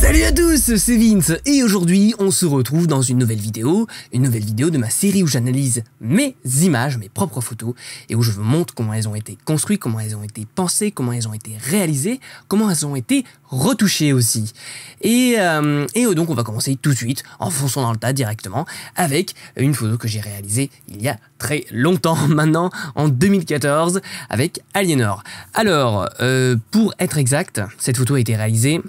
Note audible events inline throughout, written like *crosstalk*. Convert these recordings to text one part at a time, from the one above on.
Salut à tous, c'est Vince et aujourd'hui on se retrouve dans une nouvelle vidéo, une nouvelle vidéo de ma série où j'analyse mes images, mes propres photos et où je vous montre comment elles ont été construites, comment elles ont été pensées, comment elles ont été réalisées, comment elles ont été retouchées aussi. Et, euh, euh, donc on va commencer tout de suite en fonçant dans le tas directement avec une photo que j'ai réalisée il y a très longtemps *laughs* maintenant en 2014 avec Alienor Alors euh, pour être exact, cette photo a été réalisée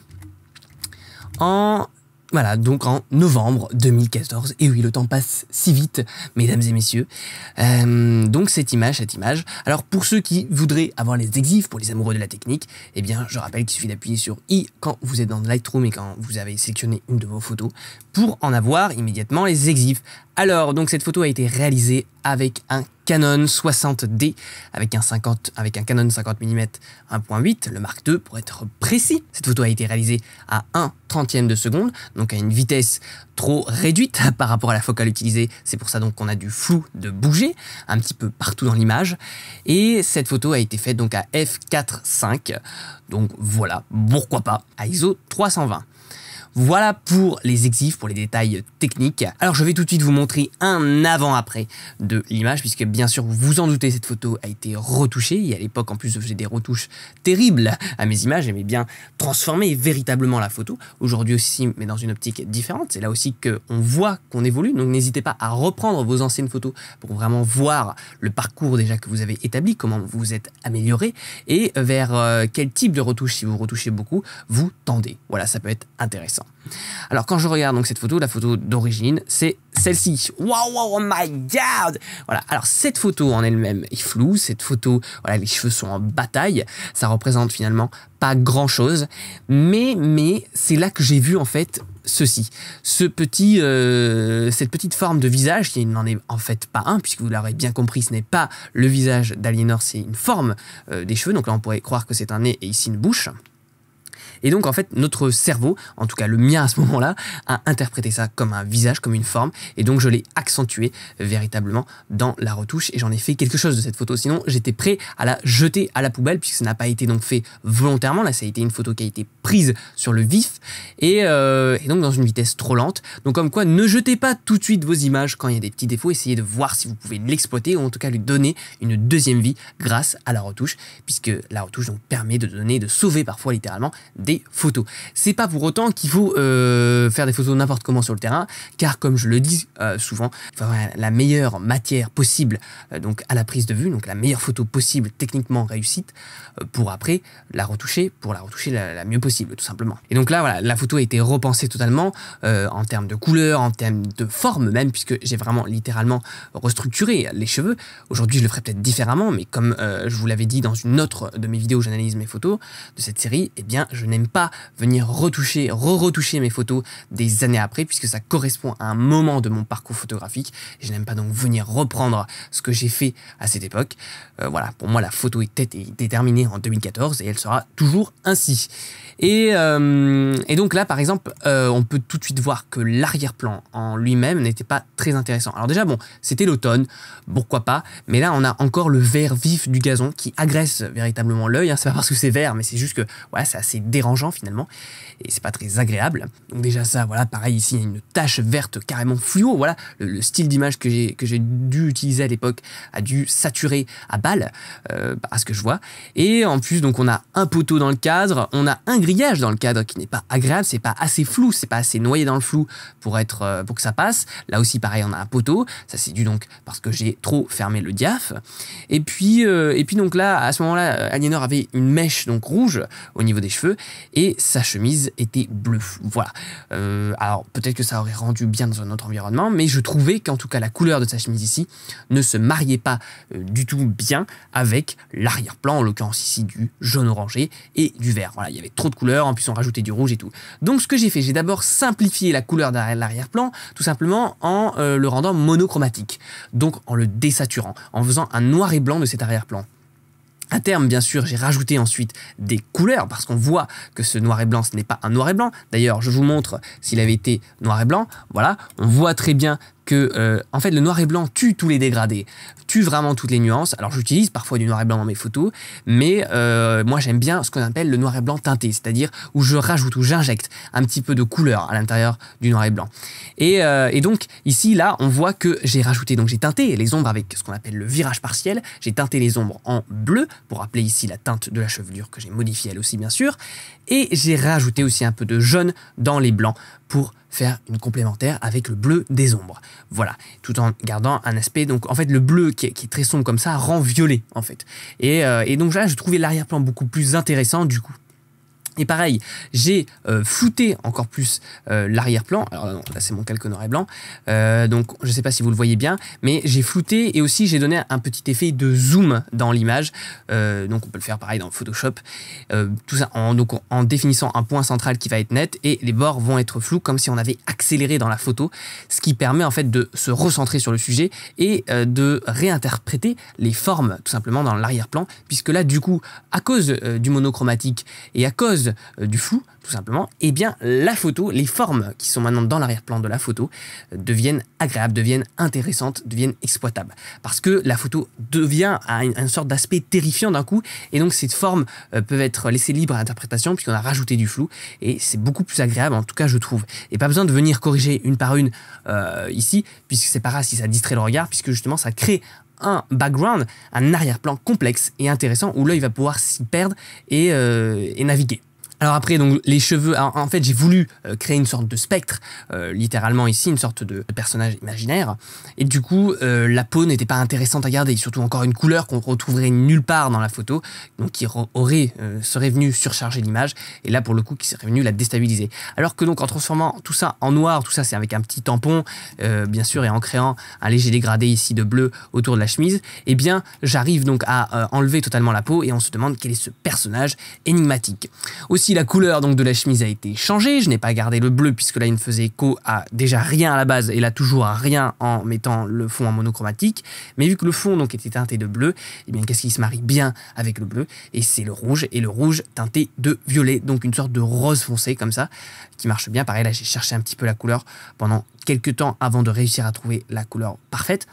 voilà, donc en novembre 2014. Et oui, le temps passe si vite, mesdames et messieurs. Euh, donc cette image, cette image. Alors pour ceux qui voudraient avoir les exifs, pour les amoureux de la technique, eh bien je rappelle qu'il suffit d'appuyer sur I quand vous êtes dans Lightroom et quand vous avez sélectionné une de vos photos pour en avoir immédiatement les exifs. Alors donc cette photo a été réalisée avec un Canon 60D, avec un, 50, avec un Canon 50 mm 1.8, le Mark II pour être précis. Cette photo a été réalisée à 1 trentième de seconde, donc à une vitesse trop réduite *laughs* par rapport à la focale utilisée. C'est pour ça donc qu'on a du flou de bouger un petit peu partout dans l'image. Et cette photo a été faite donc à f4.5, donc voilà, pourquoi pas, à ISO 320. Voilà pour les exifs, pour les détails techniques. Alors je vais tout de suite vous montrer un avant-après de l'image, puisque bien sûr vous vous en doutez, cette photo a été retouchée, et à l'époque en plus je faisais des retouches terribles à mes images, j'aimais bien transformer véritablement la photo. Aujourd'hui aussi, mais dans une optique différente, c'est là aussi qu'on voit qu'on évolue, donc n'hésitez pas à reprendre vos anciennes photos pour vraiment voir le parcours déjà que vous avez établi, comment vous vous êtes amélioré, et vers euh, quel type de retouche, si vous retouchez beaucoup, vous tendez. Voilà, ça peut être intéressant. Alors quand je regarde donc cette photo, la photo d'origine, c'est celle-ci. Wow, oh my god Voilà, alors cette photo en elle-même est floue, cette photo, voilà, les cheveux sont en bataille, ça représente finalement pas grand-chose, mais, mais c'est là que j'ai vu en fait ceci, ce petit, euh, cette petite forme de visage qui n'en est en fait pas un, puisque vous l'aurez bien compris, ce n'est pas le visage d'Aliénor, c'est une forme euh, des cheveux, donc là on pourrait croire que c'est un nez et ici une bouche. Et donc en fait, notre cerveau, en tout cas le mien à ce *laughs* moment-là, a interprété ça comme un visage, comme une forme, et donc je l'ai accentué véritablement dans la retouche, et j'en ai fait quelque chose de cette photo. Sinon, j'étais prêt à la jeter à la poubelle, puisque ça n'a pas été donc fait volontairement, là ça a été une photo qui a été prise sur le vif, et, euh, donc dans une vitesse trop lente. Donc comme quoi, ne jetez pas tout de suite vos images quand il y a des petits défauts, essayez de voir si vous pouvez l'exploiter, ou en tout cas lui donner une deuxième vie grâce à la retouche, puisque la retouche donc permet de donner, de sauver parfois littéralement des photos. C'est pas pour autant qu'il faut euh, faire des photos n'importe comment sur le terrain, car comme je le dis euh, souvent, la meilleure matière possible euh, donc à la prise de vue, donc la meilleure photo possible techniquement réussite pour après la retoucher, pour la retoucher la, mieux possible tout simplement. Et donc là voilà, la photo a été repensée totalement en termes de couleur, en termes de forme même, puisque j'ai vraiment littéralement restructuré les cheveux. Aujourd'hui je le ferai peut-être différemment, mais comme je vous l'avais dit dans une autre de mes vidéos, j'analyse mes photos de cette série, eh bien je n'ai pas venir retoucher, re-retoucher mes photos des années après, puisque ça correspond à un moment de mon parcours photographique. Je n'aime pas donc venir reprendre ce que j'ai fait à cette époque. Euh, voilà, pour moi, la photo était déterminée en 2014 et elle sera toujours ainsi. Et, euh, et donc là, par exemple, euh, on peut tout de suite voir que l'arrière-plan en lui-même n'était pas très intéressant. Alors déjà, bon, c'était l'automne, pourquoi pas, mais là, on a encore le vert vif du gazon qui agresse véritablement l'œil. Hein. C'est pas parce que c'est vert, mais c'est juste que ouais c'est assez dérangeant finalement, et c'est pas très agréable. Donc déjà ça, voilà, pareil ici, une tache verte carrément fluo, voilà, le, style d'image que j'ai que j'ai dû utiliser à l'époque a dû saturer à balle, euh, à ce que je vois. Et en plus, donc on a un poteau dans le cadre, on a un grillage dans le cadre qui n'est pas agréable, c'est pas assez flou, c'est pas assez noyé dans le flou pour être euh, pour que ça passe. Là aussi, pareil, on a un poteau, ça c'est dû donc parce que j'ai trop fermé le diaph. Et puis euh, et puis donc là, à ce moment-là, Aliénor avait une mèche donc rouge au niveau des cheveux et sa chemise était bleue. Voilà. Euh, alors peut-être que ça aurait rendu bien dans un autre environnement, mais je trouvais qu'en tout cas la couleur de sa chemise ici ne se mariait pas euh, du tout bien avec l'arrière-plan, en l'occurrence ici du jaune orangé et du vert. Voilà, il y avait trop de couleurs, en plus on rajoutait du rouge et tout. Donc ce que j'ai fait, j'ai d'abord simplifié la couleur de l'arrière-plan, tout simplement en euh, le rendant monochromatique, donc en le désaturant, en faisant un noir et blanc de cet arrière-plan. À terme, bien sûr, j'ai rajouté ensuite des couleurs parce qu'on voit que ce noir et blanc, ce n'est pas un noir et blanc. D'ailleurs, je vous montre s'il avait été noir et blanc. Voilà, on voit très bien que, euh, en fait, le noir et blanc tue tous les dégradés, tue vraiment toutes les nuances. Alors, j'utilise parfois du noir et blanc dans mes photos, mais euh, moi, j'aime bien ce qu'on appelle le noir et blanc teinté, c'est-à-dire où je rajoute, ou j'injecte un petit peu de couleur à l'intérieur du noir et blanc. Et, euh, et, donc, ici, là, on voit que j'ai rajouté, donc j'ai teinté les ombres avec ce qu'on appelle le virage partiel. J'ai teinté les ombres en bleu, pour rappeler ici la teinte de la chevelure que j'ai modifiée elle aussi, bien sûr. Et j'ai rajouté aussi un peu de jaune dans les blancs pour faire une complémentaire avec le bleu des ombres. Voilà, tout en gardant un aspect. Donc en fait, le bleu qui est, très sombre comme ça rend violet en fait. et euh, donc là, je trouvais l'arrière-plan beaucoup plus intéressant du coup. Et pareil, j'ai euh, flouté encore plus euh, l'arrière-plan. Alors euh, là, c'est mon calque noir et blanc. donc, je ne sais pas si vous le voyez bien, mais j'ai flouté et aussi j'ai donné un petit effet de zoom dans l'image. donc, on peut le faire pareil dans Photoshop. tout ça en, en définissant un point central qui va être net et les bords vont être flous comme si on avait accéléré dans la photo, ce qui permet en fait de se recentrer sur le sujet et de réinterpréter les formes tout simplement dans l'arrière-plan, puisque là, du coup, à cause du monochromatique et à cause euh, du flou, tout simplement, et eh bien la photo, les formes qui sont maintenant dans l'arrière-plan de la photo euh, deviennent agréables, deviennent intéressantes, deviennent exploitables. Parce que la photo devient à une, sorte d'aspect terrifiant d'un coup, et donc ces formes euh, peuvent être laissées libres à l'interprétation puisqu'on a rajouté du flou, et c'est beaucoup plus agréable, en tout cas je trouve. Et pas besoin de venir corriger une par une ici, puisque c'est pas grave si ça distrait le regard, puisque justement ça crée un background, un arrière-plan complexe et intéressant où l'œil va pouvoir s'y perdre et naviguer. Alors après, donc les cheveux, en fait j'ai voulu euh, créer une sorte de spectre, euh, littéralement ici, une sorte de personnage imaginaire, et du coup euh, la peau n'était pas intéressante à garder, surtout encore une couleur qu'on retrouverait nulle part dans la photo, donc qui aurait, serait venue surcharger l'image, et là pour le coup qui serait venue la déstabiliser. Alors que donc en transformant tout ça en noir, tout ça c'est avec un petit tampon, bien sûr, et en créant un léger dégradé ici de bleu autour de la chemise, eh bien j'arrive donc à enlever totalement la peau, et on se demande quel est ce personnage énigmatique. Aussi si la couleur donc de la chemise a été changée, je n'ai pas gardé le bleu puisque là il ne faisait écho à déjà rien à la base et là toujours à rien en mettant le fond en monochromatique. Mais vu que le fond donc était teinté de bleu, eh bien qu'est-ce qui se marie bien avec le bleu Et c'est le rouge et le rouge teinté de violet, donc une sorte de rose foncé comme ça qui marche bien. Pareil là j'ai cherché un petit peu la couleur pendant quelques temps avant de réussir à trouver la couleur parfaite.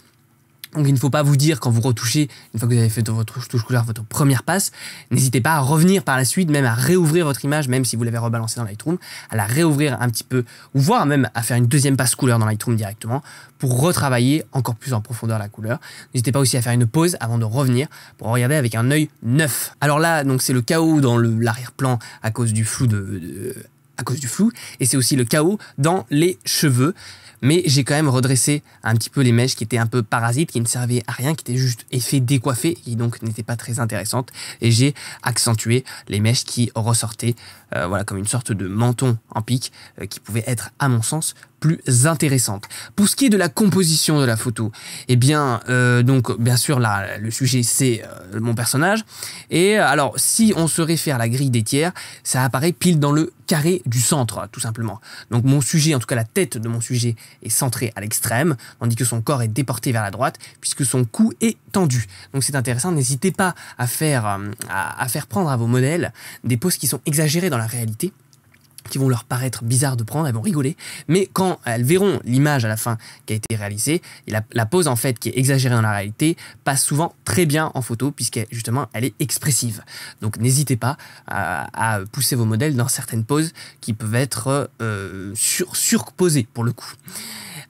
Donc il ne faut pas vous dire quand vous retouchez, une fois que vous avez fait votre touche couleur, votre première passe, n'hésitez pas à revenir par la suite, même à réouvrir votre image, même si vous l'avez rebalancée dans Lightroom, à la réouvrir un petit peu, ou voire même à faire une deuxième passe couleur dans Lightroom directement, pour retravailler encore plus en profondeur la couleur. N'hésitez pas aussi à faire une pause avant de revenir pour regarder avec un œil neuf. Alors là, donc c'est le chaos dans l'arrière-plan à cause du flou de à cause du flou, et c'est aussi le chaos dans les cheveux. Mais j'ai quand même redressé un petit peu les mèches qui étaient un peu parasites, qui ne servaient à rien, qui étaient juste effet décoiffés, qui donc n'étaient pas très intéressantes. Et j'ai accentué les mèches qui ressortaient, euh, voilà, comme une sorte de menton en pic, euh, qui pouvait être, à mon sens, plus intéressante. Pour ce qui est de la composition de la photo, eh bien, euh, donc, bien sûr, là, le sujet, c'est euh, mon personnage. Et euh, alors, si on se réfère à la grille des tiers, ça apparaît pile dans le carré du centre, tout simplement. Donc, mon sujet, en tout cas, la tête de mon sujet est centrée à l'extrême, tandis que son corps est déporté vers la droite, puisque son cou est tendu. Donc, c'est intéressant. N'hésitez pas à faire, à faire prendre à vos modèles des poses qui sont exagérées dans la réalité qui vont leur paraître bizarres de prendre, elles vont rigoler, mais quand elles verront l'image à la fin qui a été réalisée, et la, pose en fait qui est exagérée dans la réalité passe souvent très bien en photo puisqu'elle justement elle est expressive. Donc n'hésitez pas euh, à, pousser vos modèles dans certaines poses qui peuvent être euh, sur, surposées pour le coup.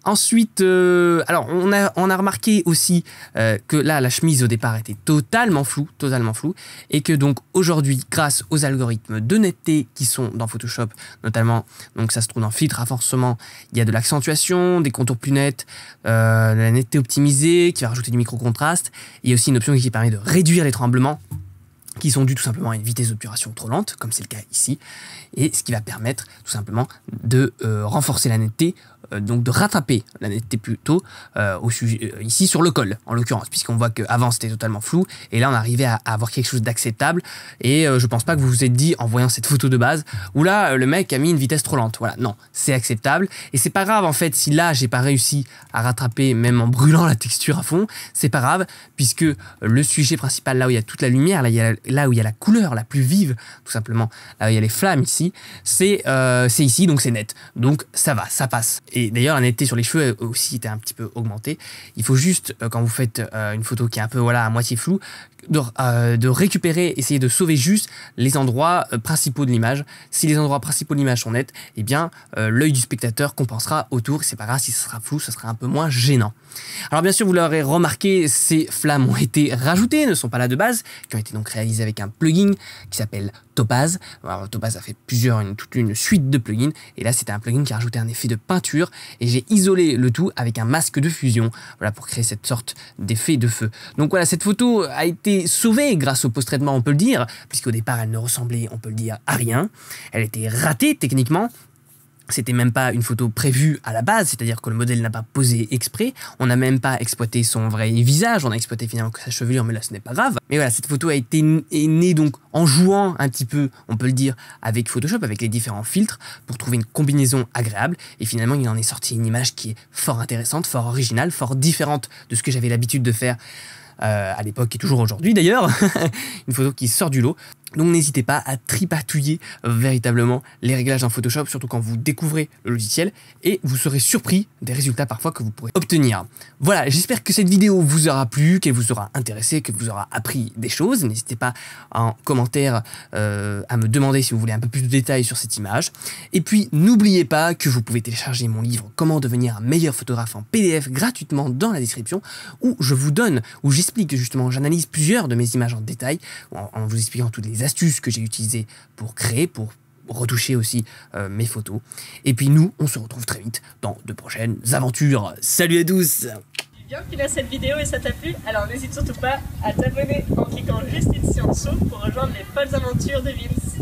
Ensuite, euh, alors on a, remarqué aussi que là, la chemise au départ était totalement floue, totalement floue, et que donc aujourd'hui, grâce aux algorithmes de netteté qui sont dans Photoshop, notamment. Donc ça se trouve dans filtre, forcément Il y a de l'accentuation, des contours plus nets, euh, de la netteté optimisée qui va rajouter du micro-contraste. Il y a aussi une option qui permet de réduire les tremblements qui sont dus tout simplement à une vitesse d'obturation trop lente, comme c'est le cas ici, et ce qui va permettre tout simplement de euh, renforcer la netteté euh, donc de rattraper la netteté plutôt euh, au sujet, euh, ici sur le col, en l'occurrence, puisqu'on voit qu'avant c'était totalement flou, et là on arrivait à, avoir quelque chose d'acceptable, et je pense pas que vous vous êtes dit en voyant cette photo de base, ou là le mec a mis une vitesse trop lente, voilà, non, c'est acceptable, et c'est pas grave en fait si là j'ai pas réussi à rattraper même en brûlant *laughs* la texture à fond, c'est pas grave, puisque le sujet principal, là où il y a toute la lumière, là, où il y a la couleur la plus vive, tout simplement, là où il y a les flammes ici, c'est ici, donc c'est net, donc ça va, ça passe et d'ailleurs, la netteté sur les cheveux euh, aussi était un petit peu augmentée. Il faut juste, euh, quand vous faites euh, une photo qui est un peu voilà, à moitié floue, euh, de, récupérer, essayer de sauver juste les endroits euh, principaux de l'image. Si les endroits principaux de l'image sont nets, eh bien euh, l'œil du spectateur compensera autour. C'est pas grave si ce sera flou, ce sera un peu moins gênant. Alors bien sûr, vous l'aurez remarqué, ces flammes ont été rajoutées, ne sont pas là de base, qui ont été donc réalisées avec un plugin qui s'appelle Topaz. Alors, Topaz a fait plusieurs, une, toute une suite de plugins, et là c'était un plugin qui a rajouté un effet de peinture, et j'ai isolé le tout avec un masque de fusion, voilà pour créer cette sorte d'effet de feu. Donc voilà, cette photo a été sauvée grâce au post-traitement, on peut le dire, puisqu'au départ, elle ne ressemblait, on peut le dire, à rien. Elle était ratée techniquement, c'était même pas une photo prévue à la base, c'est-à-dire que le modèle n'a pas posé exprès. On n'a même pas exploité son vrai visage, on a exploité finalement que sa chevelure, mais là ce n'est pas grave. Mais voilà, cette photo a été née donc en jouant un petit peu, on peut le dire, avec Photoshop, avec les différents filtres, pour trouver une combinaison agréable. Et finalement, il en est sorti une image qui est fort intéressante, fort originale, fort différente de ce que j'avais l'habitude de faire euh, à l'époque et toujours aujourd'hui d'ailleurs, *laughs* une photo qui sort du lot. Donc n'hésitez pas à tripatouiller véritablement les réglages dans Photoshop, surtout quand vous découvrez le logiciel, et vous serez surpris des résultats parfois que vous pourrez obtenir. Voilà, j'espère que cette vidéo vous aura plu, qu'elle vous aura intéressé, que vous aura appris des choses. N'hésitez pas en commentaire euh, à me demander si vous voulez un peu plus de détails sur cette image. Et puis n'oubliez pas que vous pouvez télécharger mon livre Comment devenir un meilleur photographe en PDF gratuitement dans la description, où je vous donne, où j'explique justement, j'analyse plusieurs de mes images en détail, en, vous expliquant toutes les astuces que j'ai utilisées pour créer, pour retoucher aussi euh, mes photos. Et puis nous, on se retrouve très vite dans de prochaines aventures. Salut à tous Bien qu'il a cette vidéo et ça t'a plu, alors n'hésite surtout pas à t'abonner en cliquant juste ici en dessous pour rejoindre les folles aventures de Vince.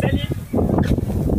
Salut